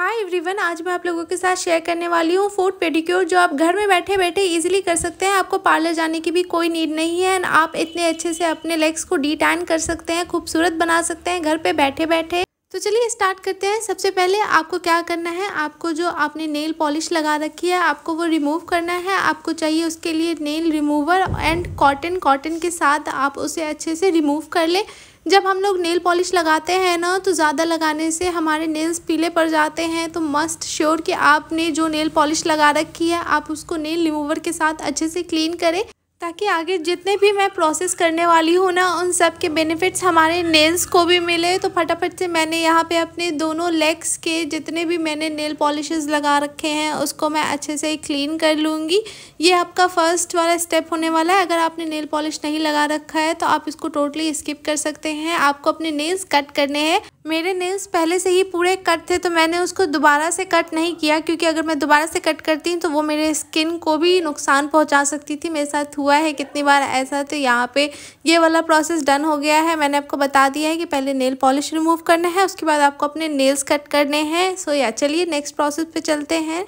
Hi everyone आज मैं आप लोगों के साथ शेयर करने वाली हूँ फूड पेडिक्योर जो आप घर में बैठे बैठे इजीली कर सकते हैं आपको पार्लर जाने की भी कोई नीड नहीं है एंड आप इतने अच्छे से अपने लेग्स को डी कर सकते हैं खूबसूरत बना सकते हैं घर पे बैठे बैठे तो चलिए स्टार्ट करते हैं सबसे पहले आपको क्या करना है आपको जो आपने नेल पॉलिश लगा रखी है आपको वो रिमूव करना है आपको चाहिए उसके लिए nail remover and cotton cotton के साथ आप उसे अच्छे से रिमूव कर लें जब हम लोग नेल पॉलिश लगाते हैं ना तो ज़्यादा लगाने से हमारे नेल्स पीले पड़ जाते हैं तो मस्ट श्योर कि आपने जो नेल पॉलिश लगा रखी है आप उसको नेल रिमूवर के साथ अच्छे से क्लीन करें ताकि आगे जितने भी मैं प्रोसेस करने वाली हूँ ना उन सब के बेनिफिट्स हमारे नेल्स को भी मिले तो फटाफट से मैंने यहाँ पे अपने दोनों लेग्स के जितने भी मैंने नेल पॉलिशेस लगा रखे हैं उसको मैं अच्छे से क्लीन कर लूँगी ये आपका फर्स्ट वाला स्टेप होने वाला है अगर आपने नेल पॉलिश नहीं लगा रखा है तो आप इसको टोटली स्किप कर सकते हैं आपको अपने नेल्स कट करने हैं मेरे नेल्स पहले से ही पूरे कट थे तो मैंने उसको दोबारा से कट नहीं किया क्योंकि अगर मैं दोबारा से कट करती हूँ तो वो मेरे स्किन को भी नुकसान पहुँचा सकती थी मेरे साथ हुआ है कितनी बार ऐसा तो यहाँ पे ये वाला प्रोसेस डन हो गया है मैंने आपको बता दिया है कि पहले नेल पॉलिश रिमूव करना है उसके बाद आपको अपने नेल्स कट करने हैं सो या चलिए नेक्स्ट प्रोसेस पे चलते हैं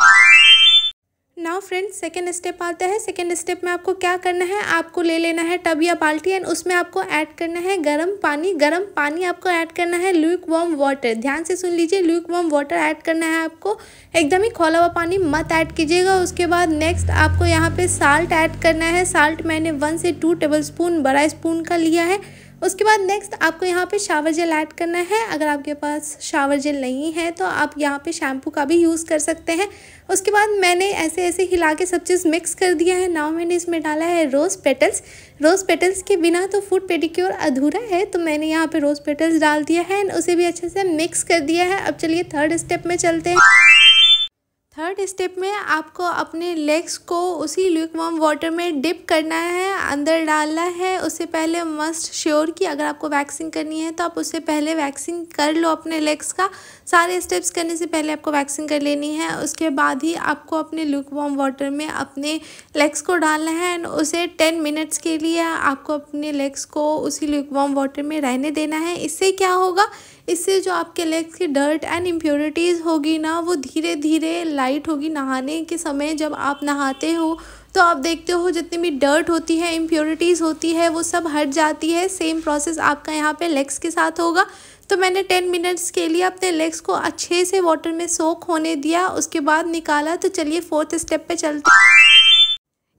नाउ फ्रेंड्स सेकेंड स्टेप आता है सेकेंड स्टेप में आपको क्या करना है आपको ले लेना है टब या बाल्टी एंड उसमें आपको ऐड करना है गर्म पानी गर्म पानी आपको ऐड करना है ल्यूक वार्म वाटर ध्यान से सुन लीजिए ल्यूक वार्म वाटर ऐड करना है आपको एकदम ही खोला हुआ पानी मत ऐड कीजिएगा उसके बाद नेक्स्ट आपको यहाँ पे साल्ट ऐड करना है साल्ट मैंने वन से टू टेबल स्पून बड़ा स्पून का लिया है उसके बाद नेक्स्ट आपको यहाँ पे शावर जेल ऐड करना है अगर आपके पास शावर जेल नहीं है तो आप यहाँ पे शैम्पू का भी यूज़ कर सकते हैं उसके बाद मैंने ऐसे ऐसे हिला के सब चीज़ मिक्स कर दिया है नाव मैंने इसमें डाला है रोज़ पेटल्स रोज़ पेटल्स के बिना तो फूड पेडिक्योर अधूरा है तो मैंने यहाँ पे रोज़ पेटल्स डाल दिया है एंड उसे भी अच्छे से मिक्स कर दिया है अब चलिए थर्ड स्टेप में चलते हैं थर्ड स्टेप में आपको अपने लेग्स को उसी वॉम वाटर में डिप करना है अंदर डालना है उससे पहले मस्ट श्योर कि अगर आपको वैक्सिंग करनी है तो आप उससे पहले वैक्सिंग कर लो अपने लेग्स का सारे स्टेप्स करने से पहले आपको वैक्सिंग कर लेनी है उसके बाद ही आपको अपने वॉम वाटर में अपने लेग्स को डालना है एंड उसे टेन मिनट्स के लिए आपको अपने लेग्स को उसी वॉम वाटर में रहने देना है इससे क्या होगा इससे जो आपके लेग्स की डर्ट एंड इम्प्योरिटीज़ होगी ना वो धीरे धीरे लाइट होगी नहाने के समय जब आप नहाते हो तो आप देखते हो जितनी भी डर्ट होती है इम्प्योरिटीज़ होती है वो सब हट जाती है सेम प्रोसेस आपका यहाँ पे लेग्स के साथ होगा तो मैंने टेन मिनट्स के लिए अपने लेग्स को अच्छे से वाटर में सोख होने दिया उसके बाद निकाला तो चलिए फोर्थ स्टेप पे चलते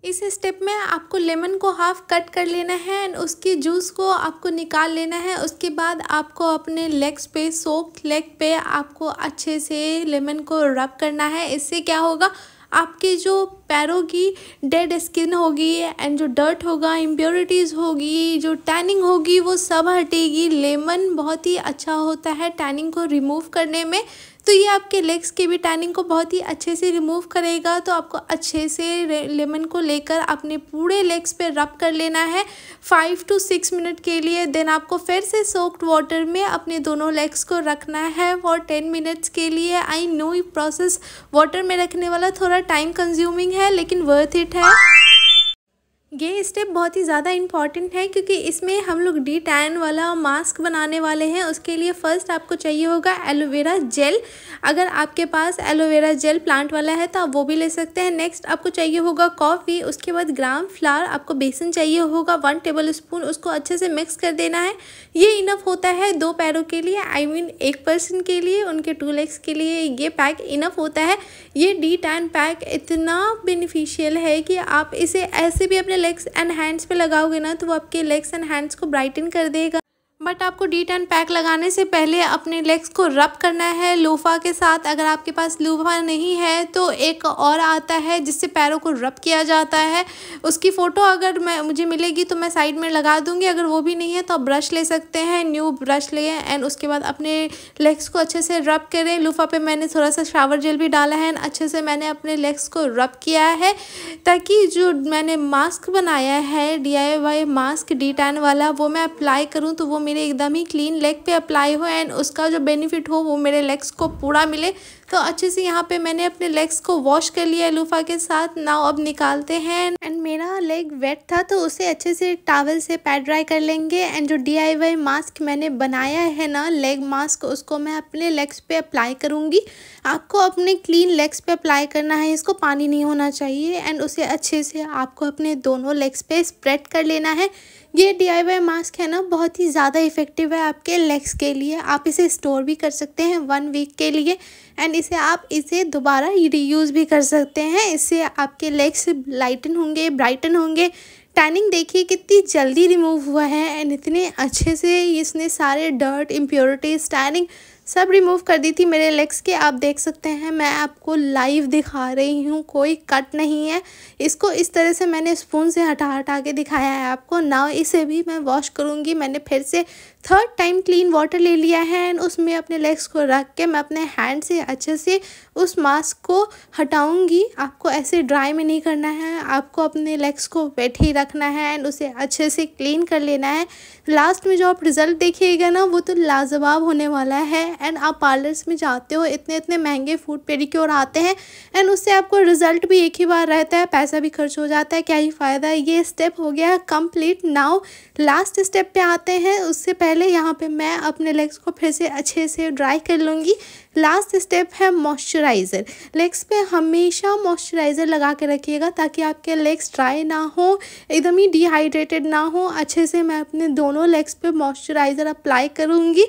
इस स्टेप में आपको लेमन को हाफ़ कट कर लेना है एंड उसके जूस को आपको निकाल लेना है उसके बाद आपको अपने लेग्स पे सोक लेग पे आपको अच्छे से लेमन को रब करना है इससे क्या होगा आपके जो पैरों की डेड स्किन होगी एंड जो डर्ट होगा इम्प्योरिटीज़ होगी जो टैनिंग होगी वो सब हटेगी लेमन बहुत ही अच्छा होता है टैनिंग को रिमूव करने में तो ये आपके लेग्स के भी टैनिंग को बहुत ही अच्छे से रिमूव करेगा तो आपको अच्छे से लेमन को लेकर अपने पूरे लेग्स पे रब कर लेना है फाइव टू सिक्स मिनट के लिए देन आपको फिर से सोक्ड वाटर में अपने दोनों लेग्स को रखना है फॉर टेन मिनट्स के लिए आई नो प्रोसेस वाटर में रखने वाला थोड़ा टाइम कंज्यूमिंग है लेकिन वर्थ इट है ये स्टेप बहुत ही ज़्यादा इंपॉर्टेंट है क्योंकि इसमें हम लोग डी टैन वाला मास्क बनाने वाले हैं उसके लिए फ़र्स्ट आपको चाहिए होगा एलोवेरा जेल अगर आपके पास एलोवेरा जेल प्लांट वाला है तो आप वो भी ले सकते हैं नेक्स्ट आपको चाहिए होगा कॉफ़ी उसके बाद ग्राम फ्लावर आपको बेसन चाहिए होगा वन टेबल स्पून उसको अच्छे से मिक्स कर देना है ये इनफ होता है दो पैरों के लिए आई मीन एक पर्सन के लिए उनके टू लेग्स के लिए ये पैक इनफ होता है ये डी टैन पैक इतना बेनिफिशियल है कि आप इसे ऐसे भी अपने लेग लेग्स एंड हैंड्स पे लगाओगे ना तो वो आपके लेग्स एंड हैंड्स को ब्राइटन कर देगा बट आपको डी टर्न पैक लगाने से पहले अपने लेग्स को रब करना है लोफा के साथ अगर आपके पास लोफा नहीं है तो एक और आता है जिससे पैरों को रब किया जाता है उसकी फ़ोटो अगर मैं मुझे मिलेगी तो मैं साइड में लगा दूँगी अगर वो भी नहीं है तो आप ब्रश ले सकते हैं न्यू ब्रश लें एंड उसके बाद अपने लेग्स को अच्छे से रब करें लोफा पे मैंने थोड़ा सा शावर जेल भी डाला है एंड अच्छे से मैंने अपने लेग्स को रब किया है ताकि जो मैंने मास्क बनाया है डी मास्क डी वाला वो मैं अप्लाई करूँ तो वो मेरे एकदम ही क्लीन लेग पे अप्लाई हो एंड उसका जो बेनिफिट हो वो मेरे लेग्स को पूरा मिले तो अच्छे से यहाँ पे मैंने अपने लेग्स को वॉश कर लिया लूफा के साथ नाव अब निकालते हैं एंड मेरा लेग वेट था तो उसे अच्छे से टावल से पैड ड्राई कर लेंगे एंड जो डी मास्क मैंने बनाया है ना लेग मास्क उसको मैं अपने लेग्स पे अप्लाई करूँगी आपको अपने क्लीन लेग्स पे अप्लाई करना है इसको पानी नहीं होना चाहिए एंड उसे अच्छे से आपको अपने दोनों लेग्स पे स्प्रेड कर लेना है ये डी मास्क है ना बहुत ही ज़्यादा इफ़ेक्टिव है आपके लेग्स के लिए आप इसे स्टोर भी कर सकते हैं वन वीक के लिए एंड इसे आप इसे दोबारा रीयूज़ भी कर सकते हैं इससे आपके लेग्स लाइटन होंगे ब्राइटन होंगे टैनिंग देखिए कितनी जल्दी रिमूव हुआ है एंड इतने अच्छे से इसने सारे डर्ट इम्प्योरिटीज टैनिंग सब रिमूव कर दी थी मेरे लेग्स के आप देख सकते हैं मैं आपको लाइव दिखा रही हूँ कोई कट नहीं है इसको इस तरह से मैंने स्पून से हटा हटा के दिखाया है आपको नाव इसे भी मैं वॉश करूँगी मैंने फिर से थर्ड टाइम क्लीन वाटर ले लिया है एंड उसमें अपने लेग्स को रख के मैं अपने हैंड से अच्छे से उस मास्क को हटाऊंगी आपको ऐसे ड्राई में नहीं करना है आपको अपने लेग्स को वेट ही रखना है एंड उसे अच्छे से क्लीन कर लेना है लास्ट में जो आप रिज़ल्ट देखिएगा ना वो तो लाजवाब होने वाला है एंड आप पार्लर्स में जाते हो इतने इतने महंगे फूड पेडिक्योर आते हैं एंड उससे आपको रिज़ल्ट भी एक ही बार रहता है पैसा भी खर्च हो जाता है क्या ही फ़ायदा ये स्टेप हो गया कंप्लीट नाउ लास्ट स्टेप पे आते हैं उससे पहले यहाँ पे मैं अपने लेग्स को फिर से अच्छे से ड्राई कर लूँगी लास्ट स्टेप है मॉइस्चराइज़र लेग्स पे हमेशा मॉइस्चराइज़र लगा के रखिएगा ताकि आपके लेग्स ड्राई ना हो एकदम ही डिहाइड्रेटेड ना हो अच्छे से मैं अपने दोनों लेग्स पे मॉइस्चराइज़र अप्लाई करूँगी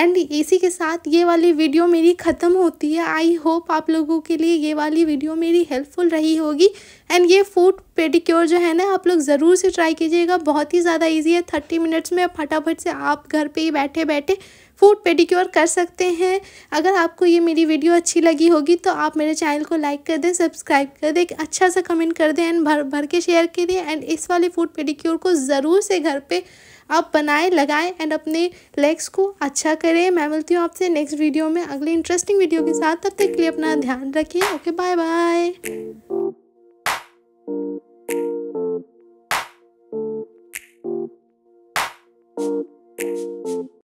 एंड इसी के साथ ये वाली वीडियो मेरी ख़त्म होती है आई होप आप लोगों के लिए ये वाली वीडियो मेरी हेल्पफुल रही होगी एंड ये फूड पेडिक्योर जो है ना आप लोग ज़रूर से ट्राई कीजिएगा बहुत ही ज़्यादा ईजी है थर्टी मिनट्स में फटाफट से आप घर पर ही बैठे बैठे फूड पेडिक्योर कर सकते हैं अगर आपको ये मेरी वीडियो अच्छी लगी होगी तो आप मेरे चैनल को लाइक कर दें सब्सक्राइब कर दें अच्छा सा कमेंट कर दें एंड भर भर के शेयर करिए एंड इस वाले फूड पेडिक्योर को ज़रूर से घर पर आप बनाएं लगाएं एंड अपने लेग्स को अच्छा करें मैं मिलती हूँ आपसे नेक्स्ट वीडियो में अगली इंटरेस्टिंग वीडियो के साथ तब तक के लिए अपना ध्यान रखिए okay bye bye Thank you.